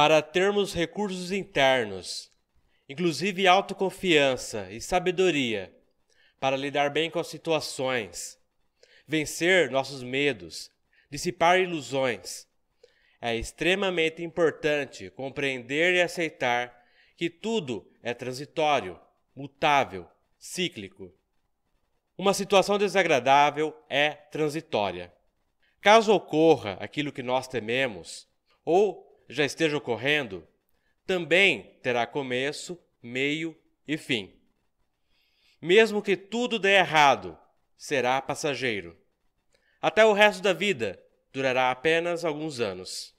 para termos recursos internos, inclusive autoconfiança e sabedoria, para lidar bem com as situações, vencer nossos medos, dissipar ilusões. É extremamente importante compreender e aceitar que tudo é transitório, mutável, cíclico. Uma situação desagradável é transitória. Caso ocorra aquilo que nós tememos, ou já esteja ocorrendo, também terá começo, meio e fim. Mesmo que tudo dê errado, será passageiro. Até o resto da vida durará apenas alguns anos.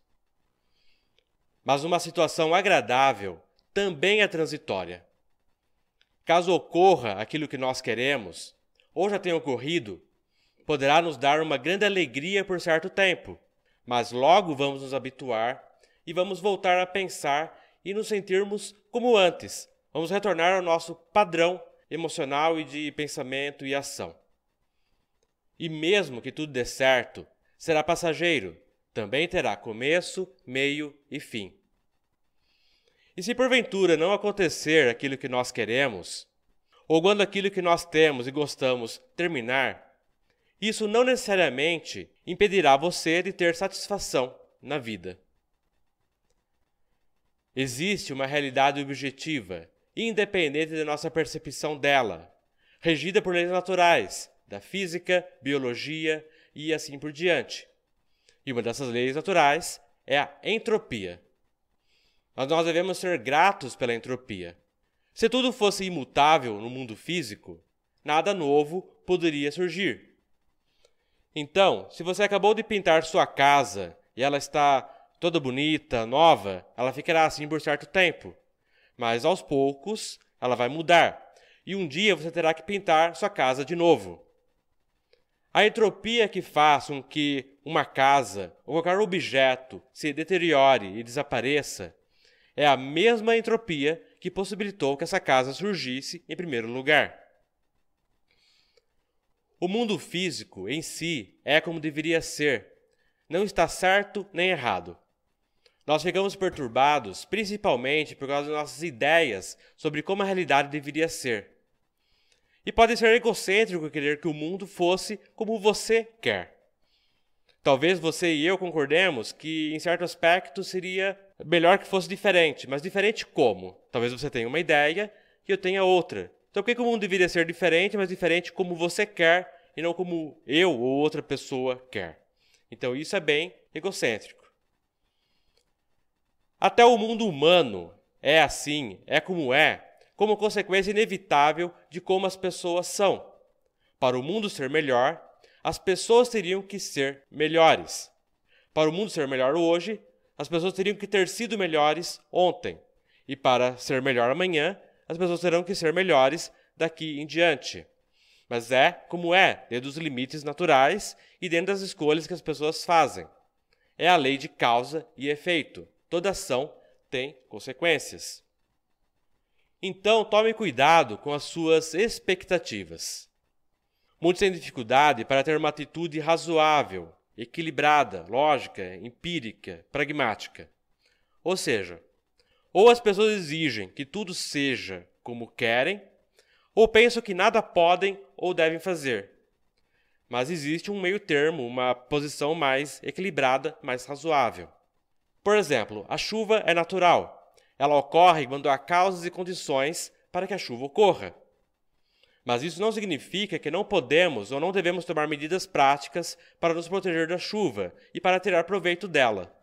Mas uma situação agradável também é transitória. Caso ocorra aquilo que nós queremos, ou já tenha ocorrido, poderá nos dar uma grande alegria por certo tempo, mas logo vamos nos habituar e vamos voltar a pensar e nos sentirmos como antes. Vamos retornar ao nosso padrão emocional e de pensamento e ação. E mesmo que tudo dê certo, será passageiro, também terá começo, meio e fim. E se porventura não acontecer aquilo que nós queremos, ou quando aquilo que nós temos e gostamos terminar, isso não necessariamente impedirá você de ter satisfação na vida. Existe uma realidade objetiva, independente da nossa percepção dela, regida por leis naturais, da física, biologia e assim por diante. E uma dessas leis naturais é a entropia. Mas nós devemos ser gratos pela entropia. Se tudo fosse imutável no mundo físico, nada novo poderia surgir. Então, se você acabou de pintar sua casa e ela está toda bonita, nova, ela ficará assim por certo tempo. Mas aos poucos ela vai mudar, e um dia você terá que pintar sua casa de novo. A entropia que faz com que uma casa ou qualquer objeto se deteriore e desapareça é a mesma entropia que possibilitou que essa casa surgisse em primeiro lugar. O mundo físico em si é como deveria ser, não está certo nem errado. Nós ficamos perturbados principalmente por causa das nossas ideias sobre como a realidade deveria ser. E pode ser egocêntrico querer que o mundo fosse como você quer. Talvez você e eu concordemos que, em certo aspecto, seria melhor que fosse diferente. Mas diferente como? Talvez você tenha uma ideia e eu tenha outra. Então, por que, que o mundo deveria ser diferente, mas diferente como você quer e não como eu ou outra pessoa quer? Então, isso é bem egocêntrico. Até o mundo humano é assim, é como é, como consequência inevitável de como as pessoas são. Para o mundo ser melhor, as pessoas teriam que ser melhores. Para o mundo ser melhor hoje, as pessoas teriam que ter sido melhores ontem. E para ser melhor amanhã, as pessoas terão que ser melhores daqui em diante. Mas é como é, dentro dos limites naturais e dentro das escolhas que as pessoas fazem. É a lei de causa e efeito toda ação tem consequências. Então, tome cuidado com as suas expectativas. Muitos têm dificuldade para ter uma atitude razoável, equilibrada, lógica, empírica, pragmática. Ou seja, ou as pessoas exigem que tudo seja como querem, ou pensam que nada podem ou devem fazer. Mas existe um meio termo, uma posição mais equilibrada, mais razoável. Por exemplo, a chuva é natural. Ela ocorre quando há causas e condições para que a chuva ocorra. Mas isso não significa que não podemos ou não devemos tomar medidas práticas para nos proteger da chuva e para tirar proveito dela.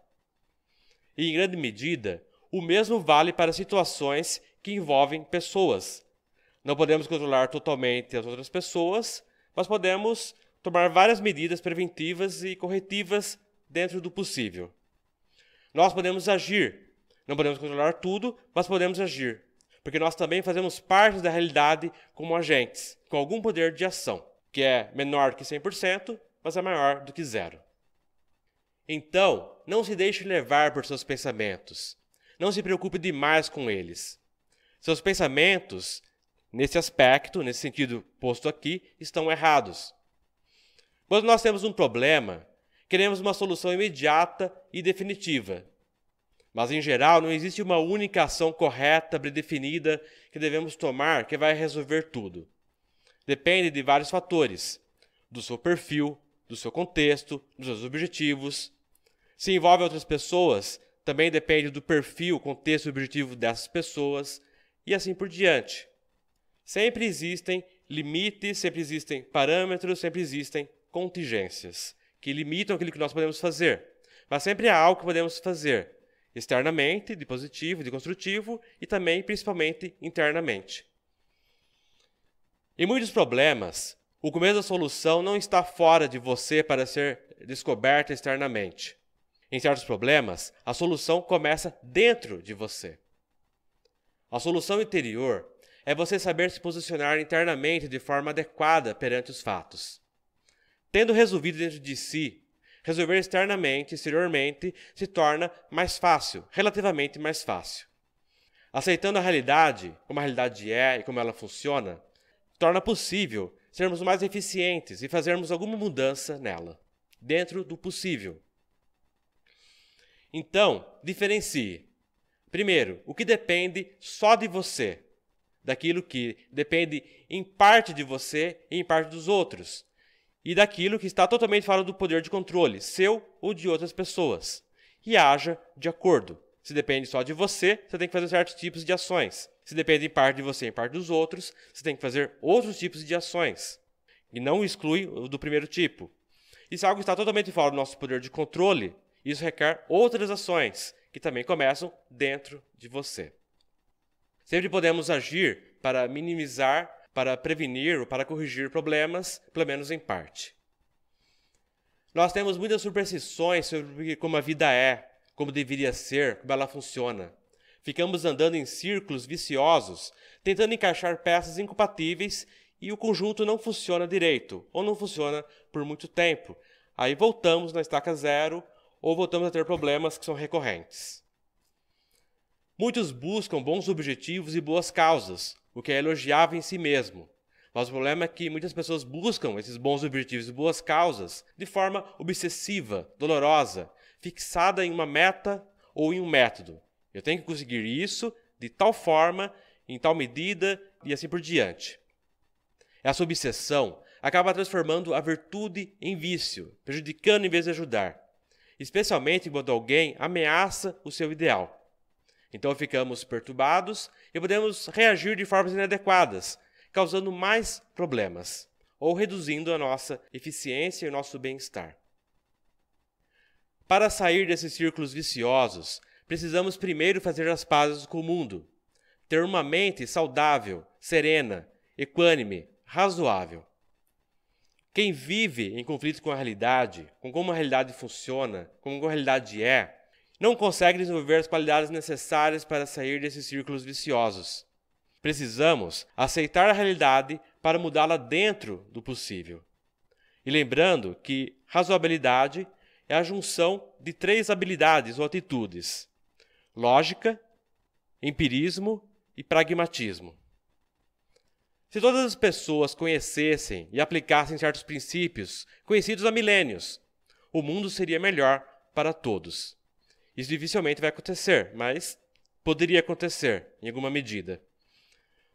E, em grande medida, o mesmo vale para situações que envolvem pessoas. Não podemos controlar totalmente as outras pessoas, mas podemos tomar várias medidas preventivas e corretivas dentro do possível. Nós podemos agir. Não podemos controlar tudo, mas podemos agir. Porque nós também fazemos parte da realidade como agentes, com algum poder de ação, que é menor que 100%, mas é maior do que zero. Então, não se deixe levar por seus pensamentos. Não se preocupe demais com eles. Seus pensamentos, nesse aspecto, nesse sentido posto aqui, estão errados. Quando nós temos um problema, Queremos uma solução imediata e definitiva. Mas, em geral, não existe uma única ação correta, predefinida, que devemos tomar que vai resolver tudo. Depende de vários fatores: do seu perfil, do seu contexto, dos seus objetivos. Se envolve outras pessoas, também depende do perfil, contexto e objetivo dessas pessoas, e assim por diante. Sempre existem limites, sempre existem parâmetros, sempre existem contingências que limitam aquilo que nós podemos fazer. Mas sempre há algo que podemos fazer, externamente, de positivo, de construtivo, e também, principalmente, internamente. Em muitos problemas, o começo da solução não está fora de você para ser descoberta externamente. Em certos problemas, a solução começa dentro de você. A solução interior é você saber se posicionar internamente de forma adequada perante os fatos tendo resolvido dentro de si, resolver externamente, exteriormente, se torna mais fácil, relativamente mais fácil. Aceitando a realidade, como a realidade é e como ela funciona, torna possível sermos mais eficientes e fazermos alguma mudança nela, dentro do possível. Então, diferencie. Primeiro, o que depende só de você, daquilo que depende em parte de você e em parte dos outros, e daquilo que está totalmente fora do poder de controle, seu ou de outras pessoas, e haja de acordo. Se depende só de você, você tem que fazer certos tipos de ações. Se depende em parte de você e em parte dos outros, você tem que fazer outros tipos de ações. E não exclui o do primeiro tipo. E se algo está totalmente fora do nosso poder de controle, isso requer outras ações, que também começam dentro de você. Sempre podemos agir para minimizar para prevenir ou para corrigir problemas, pelo menos em parte. Nós temos muitas superstições sobre como a vida é, como deveria ser, como ela funciona. Ficamos andando em círculos viciosos, tentando encaixar peças incompatíveis e o conjunto não funciona direito, ou não funciona por muito tempo. Aí voltamos na estaca zero, ou voltamos a ter problemas que são recorrentes. Muitos buscam bons objetivos e boas causas, o que é elogiável em si mesmo. Mas o problema é que muitas pessoas buscam esses bons objetivos e boas causas de forma obsessiva, dolorosa, fixada em uma meta ou em um método. Eu tenho que conseguir isso de tal forma, em tal medida e assim por diante. Essa obsessão acaba transformando a virtude em vício, prejudicando em vez de ajudar, especialmente quando alguém ameaça o seu ideal. Então ficamos perturbados e podemos reagir de formas inadequadas, causando mais problemas ou reduzindo a nossa eficiência e o nosso bem-estar. Para sair desses círculos viciosos, precisamos primeiro fazer as pazes com o mundo, ter uma mente saudável, serena, equânime, razoável. Quem vive em conflito com a realidade, com como a realidade funciona, com como a realidade é, não conseguem desenvolver as qualidades necessárias para sair desses círculos viciosos. Precisamos aceitar a realidade para mudá-la dentro do possível. E lembrando que razoabilidade é a junção de três habilidades ou atitudes: lógica, empirismo e pragmatismo. Se todas as pessoas conhecessem e aplicassem certos princípios conhecidos há milênios, o mundo seria melhor para todos. Isso dificilmente vai acontecer, mas poderia acontecer em alguma medida.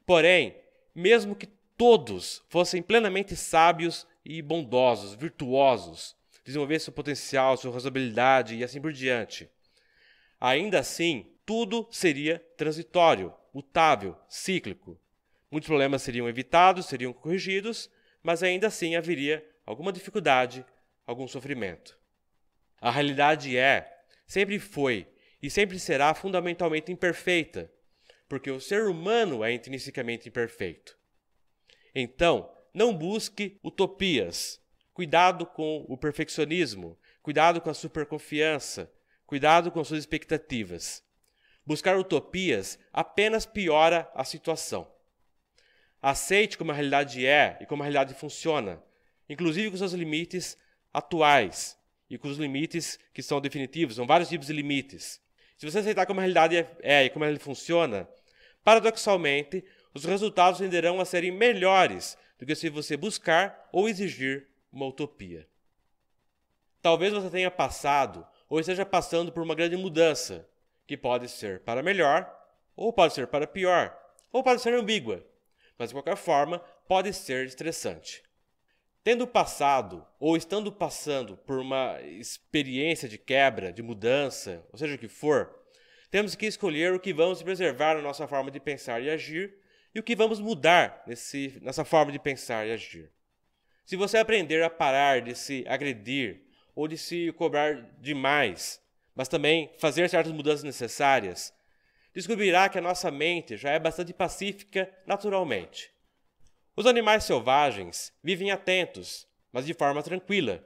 Porém, mesmo que todos fossem plenamente sábios e bondosos, virtuosos, desenvolvessem seu potencial, sua razoabilidade e assim por diante, ainda assim, tudo seria transitório, mutável, cíclico. Muitos problemas seriam evitados, seriam corrigidos, mas ainda assim haveria alguma dificuldade, algum sofrimento. A realidade é sempre foi e sempre será fundamentalmente imperfeita, porque o ser humano é intrinsecamente imperfeito. Então, não busque utopias. Cuidado com o perfeccionismo, cuidado com a superconfiança, cuidado com suas expectativas. Buscar utopias apenas piora a situação. Aceite como a realidade é e como a realidade funciona, inclusive com seus limites atuais, e com os limites que são definitivos. São vários tipos de limites. Se você aceitar como a realidade é, e como ela funciona, paradoxalmente, os resultados tenderão a serem melhores do que se você buscar ou exigir uma utopia. Talvez você tenha passado ou esteja passando por uma grande mudança, que pode ser para melhor, ou pode ser para pior, ou pode ser ambígua, mas de qualquer forma pode ser estressante. Tendo passado ou estando passando por uma experiência de quebra, de mudança, ou seja o que for, temos que escolher o que vamos preservar na nossa forma de pensar e agir e o que vamos mudar nesse, nessa forma de pensar e agir. Se você aprender a parar de se agredir ou de se cobrar demais, mas também fazer certas mudanças necessárias, descobrirá que a nossa mente já é bastante pacífica naturalmente. Os animais selvagens vivem atentos, mas de forma tranquila.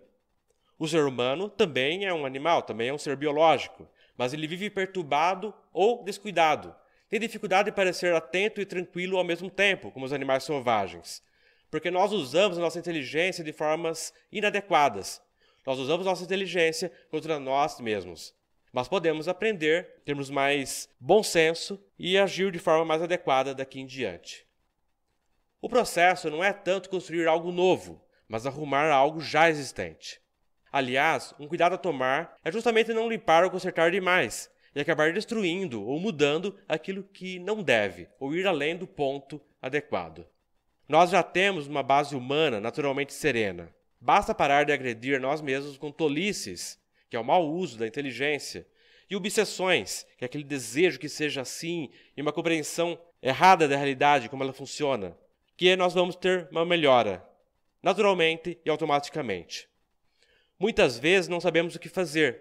O ser humano também é um animal, também é um ser biológico, mas ele vive perturbado ou descuidado. Tem dificuldade de parecer atento e tranquilo ao mesmo tempo, como os animais selvagens, porque nós usamos a nossa inteligência de formas inadequadas. Nós usamos nossa inteligência contra nós mesmos. Mas podemos aprender, termos mais bom senso e agir de forma mais adequada daqui em diante. O processo não é tanto construir algo novo, mas arrumar algo já existente. Aliás, um cuidado a tomar é justamente não limpar ou consertar demais e acabar destruindo ou mudando aquilo que não deve ou ir além do ponto adequado. Nós já temos uma base humana naturalmente serena. Basta parar de agredir nós mesmos com tolices, que é o mau uso da inteligência, e obsessões, que é aquele desejo que seja assim e uma compreensão errada da realidade, como ela funciona que nós vamos ter uma melhora, naturalmente e automaticamente. Muitas vezes não sabemos o que fazer,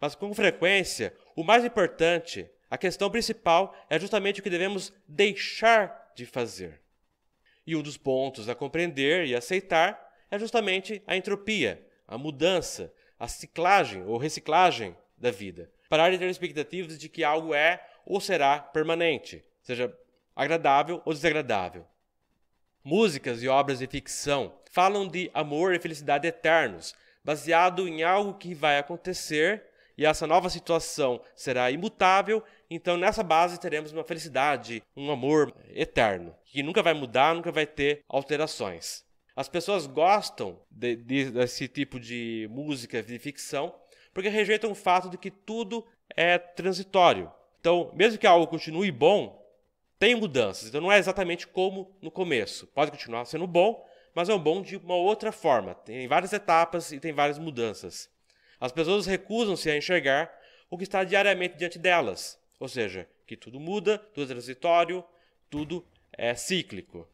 mas com frequência, o mais importante, a questão principal, é justamente o que devemos deixar de fazer. E um dos pontos a compreender e aceitar é justamente a entropia, a mudança, a ciclagem ou reciclagem da vida. Parar de ter expectativas de que algo é ou será permanente, seja agradável ou desagradável. Músicas e obras de ficção falam de amor e felicidade eternos, baseado em algo que vai acontecer e essa nova situação será imutável. Então, nessa base, teremos uma felicidade, um amor eterno, que nunca vai mudar, nunca vai ter alterações. As pessoas gostam de, de, desse tipo de música, de ficção, porque rejeitam o fato de que tudo é transitório. Então, mesmo que algo continue bom, tem mudanças. Então não é exatamente como no começo. Pode continuar sendo bom, mas é um bom de uma outra forma. Tem várias etapas e tem várias mudanças. As pessoas recusam-se a enxergar o que está diariamente diante delas, ou seja, que tudo muda, tudo é transitório, tudo é cíclico.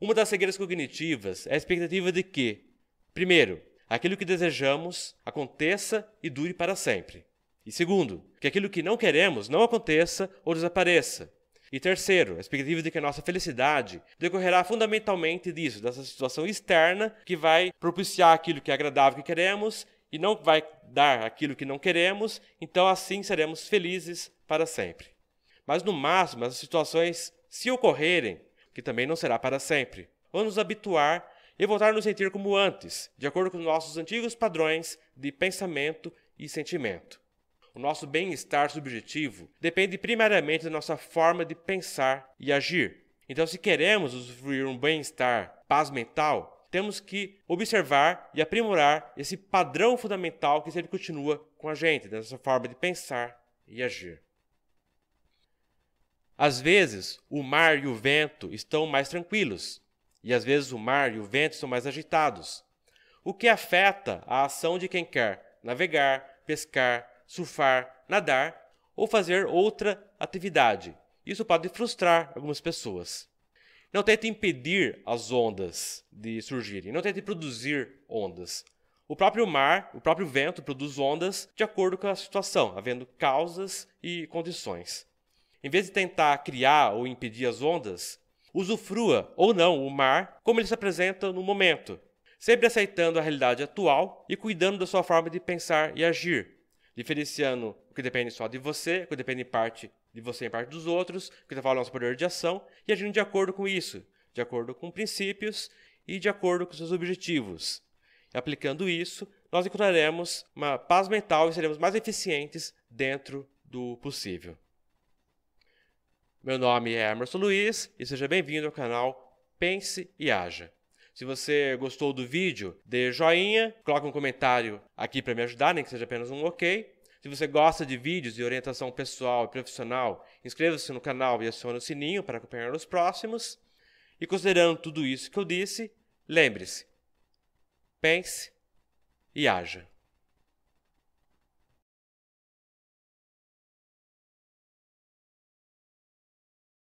Uma das cegueiras cognitivas é a expectativa de que, primeiro, aquilo que desejamos aconteça e dure para sempre. E segundo, que aquilo que não queremos não aconteça ou desapareça. E terceiro, a expectativa de que a nossa felicidade decorrerá fundamentalmente disso, dessa situação externa que vai propiciar aquilo que é agradável que queremos e não vai dar aquilo que não queremos, então assim seremos felizes para sempre. Mas no máximo, as situações, se ocorrerem, que também não será para sempre, vão nos habituar e voltar a nos sentir como antes, de acordo com nossos antigos padrões de pensamento e sentimento. O nosso bem-estar subjetivo depende primariamente da nossa forma de pensar e agir. Então, se queremos usufruir um bem-estar, paz mental, temos que observar e aprimorar esse padrão fundamental que sempre continua com a gente, da nossa forma de pensar e agir. Às vezes, o mar e o vento estão mais tranquilos, e às vezes o mar e o vento estão mais agitados, o que afeta a ação de quem quer navegar, pescar, surfar, nadar ou fazer outra atividade. Isso pode frustrar algumas pessoas. Não tente impedir as ondas de surgirem, não tente produzir ondas. O próprio mar, o próprio vento produz ondas de acordo com a situação, havendo causas e condições. Em vez de tentar criar ou impedir as ondas, usufrua ou não o mar como ele se apresenta no momento, sempre aceitando a realidade atual e cuidando da sua forma de pensar e agir, diferenciando o que depende só de você, o que depende parte de você e parte dos outros, o que está falando nosso poder de ação, e agindo de acordo com isso, de acordo com princípios e de acordo com seus objetivos. E aplicando isso, nós encontraremos uma paz mental e seremos mais eficientes dentro do possível. Meu nome é Emerson Luiz e seja bem-vindo ao canal Pense e Haja. Se você gostou do vídeo, dê joinha, coloque um comentário aqui para me ajudar, nem que seja apenas um ok. Se você gosta de vídeos de orientação pessoal e profissional, inscreva-se no canal e acione o sininho para acompanhar os próximos. E considerando tudo isso que eu disse, lembre-se: pense e haja.